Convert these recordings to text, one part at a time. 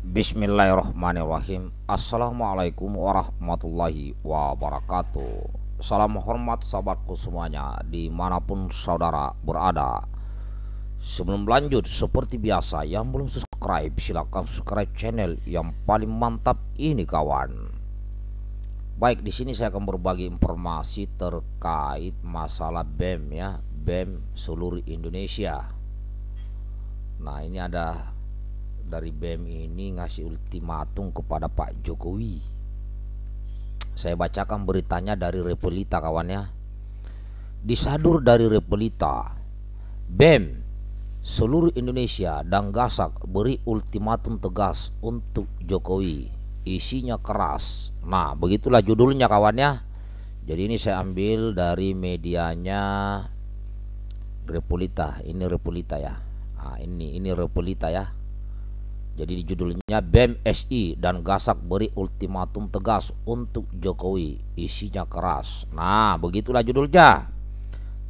Bismillahirrahmanirrahim Assalamualaikum warahmatullahi wabarakatuh Salam hormat sahabatku semuanya Dimanapun saudara berada Sebelum lanjut seperti biasa Yang belum subscribe silahkan subscribe channel Yang paling mantap ini kawan Baik di sini saya akan berbagi informasi terkait masalah BEM ya BEM seluruh Indonesia Nah ini ada dari BEM ini ngasih ultimatum kepada Pak Jokowi. Saya bacakan beritanya dari Repelita kawannya. Disadur dari Repelita, BEM seluruh Indonesia dan Gasak beri ultimatum tegas untuk Jokowi. Isinya keras. Nah, begitulah judulnya kawannya. Jadi ini saya ambil dari medianya Repulita. Ini Repulita ya. Nah, ini ini Repulita ya. Jadi judulnya BMSI dan Gasak beri ultimatum tegas untuk Jokowi. Isinya keras. Nah, begitulah judulnya.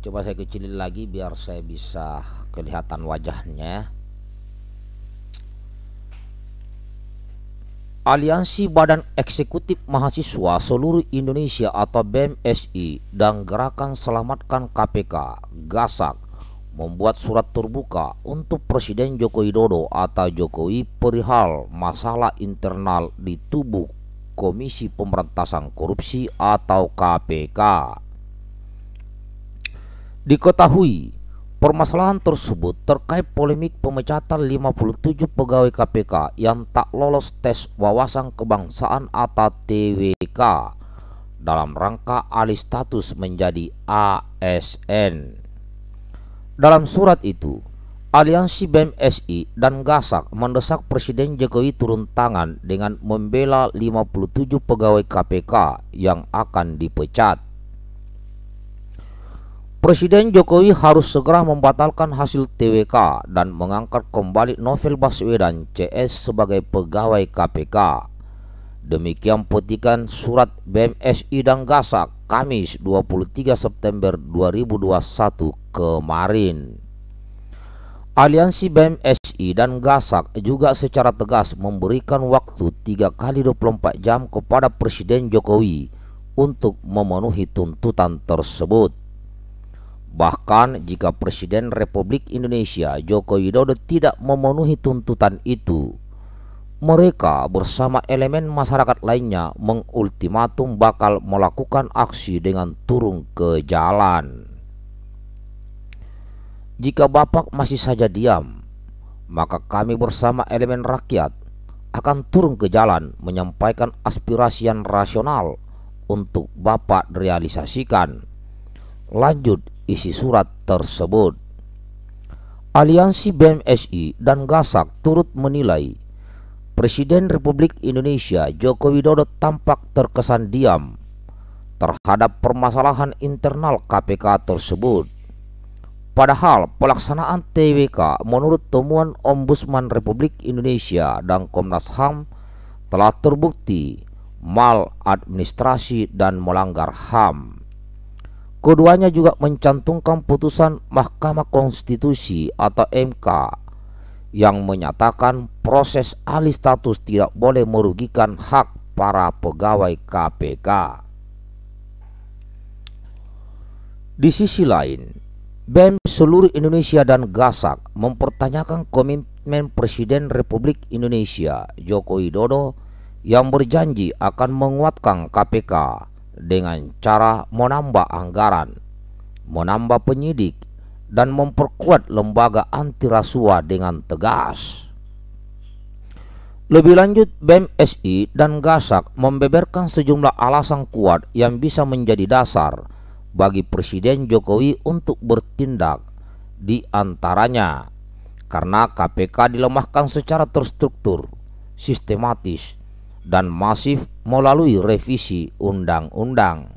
Coba saya kecilin lagi biar saya bisa kelihatan wajahnya. Aliansi Badan Eksekutif Mahasiswa Seluruh Indonesia atau BMSI dan Gerakan Selamatkan KPK, Gasak membuat surat terbuka untuk Presiden Joko Widodo atau Jokowi perihal masalah internal di tubuh Komisi Pemberantasan Korupsi atau KPK. Diketahui, permasalahan tersebut terkait polemik pemecatan 57 pegawai KPK yang tak lolos tes wawasan kebangsaan atau TWK dalam rangka alih status menjadi ASN. Dalam surat itu, aliansi BMSI dan Gasak mendesak Presiden Jokowi turun tangan dengan membela 57 pegawai KPK yang akan dipecat. Presiden Jokowi harus segera membatalkan hasil TWK dan mengangkat kembali Novel Baswedan CS sebagai pegawai KPK. Demikian petikan surat BMSI dan Gasak Kamis 23 September 2021 kemarin. Aliansi BMSI dan Gasak juga secara tegas memberikan waktu 3 kali 24 jam kepada Presiden Jokowi untuk memenuhi tuntutan tersebut. Bahkan jika Presiden Republik Indonesia Joko Widodo tidak memenuhi tuntutan itu, mereka bersama elemen masyarakat lainnya mengultimatum bakal melakukan aksi dengan turun ke jalan. Jika Bapak masih saja diam, maka kami bersama elemen rakyat akan turun ke jalan menyampaikan aspirasi yang rasional untuk Bapak realisasikan. Lanjut isi surat tersebut. Aliansi BMSI dan Gasak turut menilai Presiden Republik Indonesia Joko Widodo tampak terkesan diam terhadap permasalahan internal KPK tersebut. Padahal pelaksanaan TWK menurut temuan Ombudsman Republik Indonesia dan Komnas HAM telah terbukti maladministrasi dan melanggar HAM. Keduanya juga mencantumkan putusan Mahkamah Konstitusi atau MK yang menyatakan proses alih status tidak boleh merugikan hak para pegawai KPK. Di sisi lain, BEM seluruh Indonesia dan Gasak mempertanyakan komitmen Presiden Republik Indonesia Joko Widodo yang berjanji akan menguatkan KPK dengan cara menambah anggaran, menambah penyidik dan memperkuat lembaga anti rasuah dengan tegas. Lebih lanjut, BMSI e dan Gasak membeberkan sejumlah alasan kuat yang bisa menjadi dasar bagi Presiden Jokowi untuk bertindak di antaranya karena KPK dilemahkan secara terstruktur, sistematis, dan masif melalui revisi undang-undang.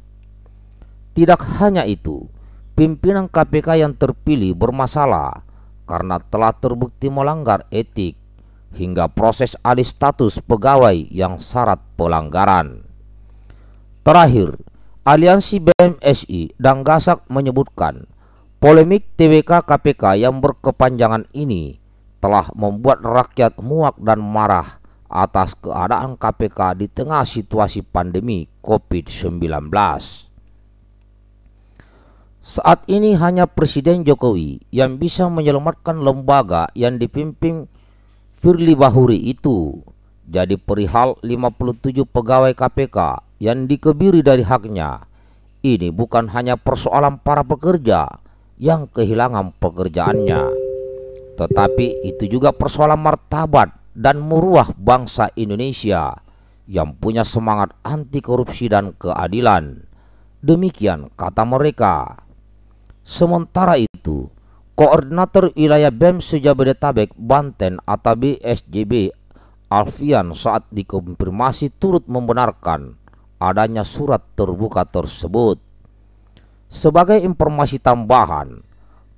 Tidak hanya itu, pimpinan KPK yang terpilih bermasalah karena telah terbukti melanggar etik hingga proses alih status pegawai yang syarat pelanggaran. Terakhir, Aliansi BMSI dan Gasak menyebutkan polemik TWK KPK yang berkepanjangan ini telah membuat rakyat muak dan marah atas keadaan KPK di tengah situasi pandemi COVID-19. Saat ini hanya Presiden Jokowi yang bisa menyelamatkan lembaga yang dipimpin Firly Bahuri itu. Jadi perihal 57 pegawai KPK yang dikebiri dari haknya. Ini bukan hanya persoalan para pekerja yang kehilangan pekerjaannya. Tetapi itu juga persoalan martabat dan muruah bangsa Indonesia yang punya semangat anti korupsi dan keadilan. Demikian kata mereka. Sementara itu, Koordinator Wilayah BEM Sejabodetabek Banten atau SJB Alfian saat dikonfirmasi turut membenarkan adanya surat terbuka tersebut. Sebagai informasi tambahan,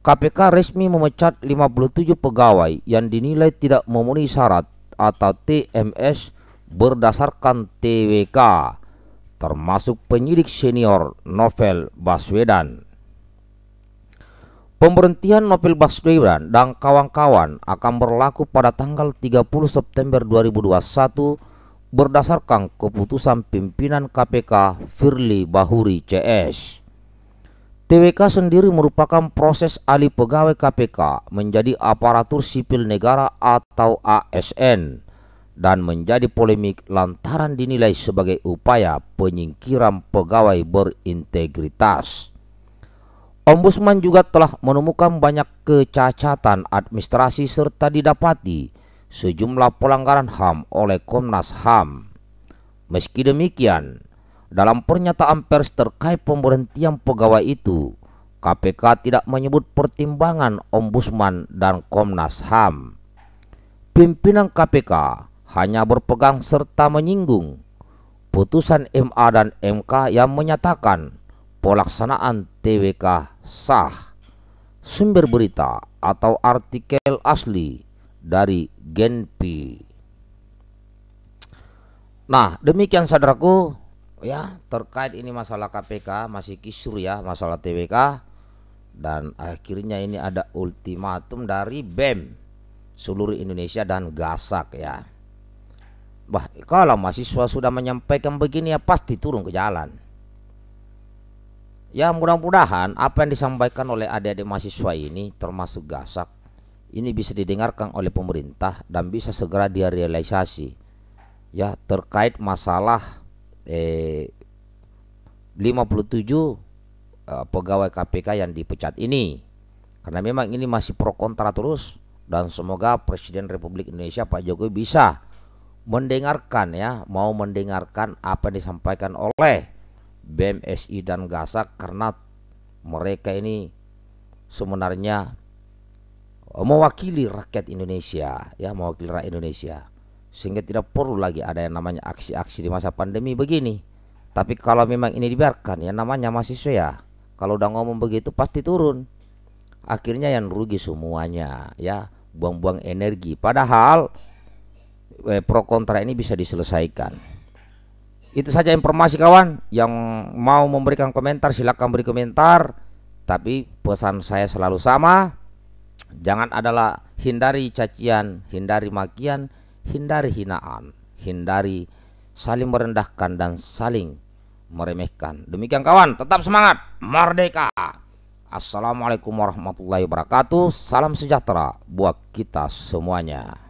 KPK resmi memecat 57 pegawai yang dinilai tidak memenuhi syarat atau TMS berdasarkan TWK, termasuk penyidik senior Novel Baswedan. Pemberhentian Novel Baswedan dan kawan-kawan akan berlaku pada tanggal 30 September 2021 berdasarkan keputusan pimpinan KPK Firly Bahuri CS. TWK sendiri merupakan proses alih pegawai KPK menjadi aparatur sipil negara atau ASN dan menjadi polemik lantaran dinilai sebagai upaya penyingkiran pegawai berintegritas. Ombudsman juga telah menemukan banyak kecacatan administrasi serta didapati sejumlah pelanggaran HAM oleh Komnas HAM. Meski demikian, dalam pernyataan pers terkait pemberhentian pegawai itu, KPK tidak menyebut pertimbangan Ombudsman dan Komnas HAM. Pimpinan KPK hanya berpegang serta menyinggung putusan MA dan MK yang menyatakan pelaksanaan TWK sah. Sumber berita atau artikel asli dari Genpi. Nah, demikian saudaraku ya terkait ini masalah KPK masih kisur ya masalah TWK dan akhirnya ini ada ultimatum dari BEM seluruh Indonesia dan Gasak ya. Wah, kalau mahasiswa sudah menyampaikan begini ya pasti turun ke jalan Ya mudah-mudahan apa yang disampaikan oleh adik-adik mahasiswa ini termasuk gasak ini bisa didengarkan oleh pemerintah dan bisa segera direalisasi ya terkait masalah eh, 57 eh, pegawai KPK yang dipecat ini karena memang ini masih pro kontra terus dan semoga Presiden Republik Indonesia Pak Jokowi bisa mendengarkan ya mau mendengarkan apa yang disampaikan oleh BMSI dan Gasak karena mereka ini sebenarnya eh, mewakili rakyat Indonesia ya mewakili rakyat Indonesia sehingga tidak perlu lagi ada yang namanya aksi-aksi di masa pandemi begini tapi kalau memang ini dibiarkan ya namanya mahasiswa ya kalau udah ngomong begitu pasti turun akhirnya yang rugi semuanya ya buang-buang energi padahal eh, pro kontra ini bisa diselesaikan itu saja informasi kawan Yang mau memberikan komentar silahkan beri komentar Tapi pesan saya selalu sama Jangan adalah hindari cacian, hindari makian, hindari hinaan, hindari saling merendahkan dan saling meremehkan. Demikian kawan, tetap semangat, merdeka. Assalamualaikum warahmatullahi wabarakatuh. Salam sejahtera buat kita semuanya.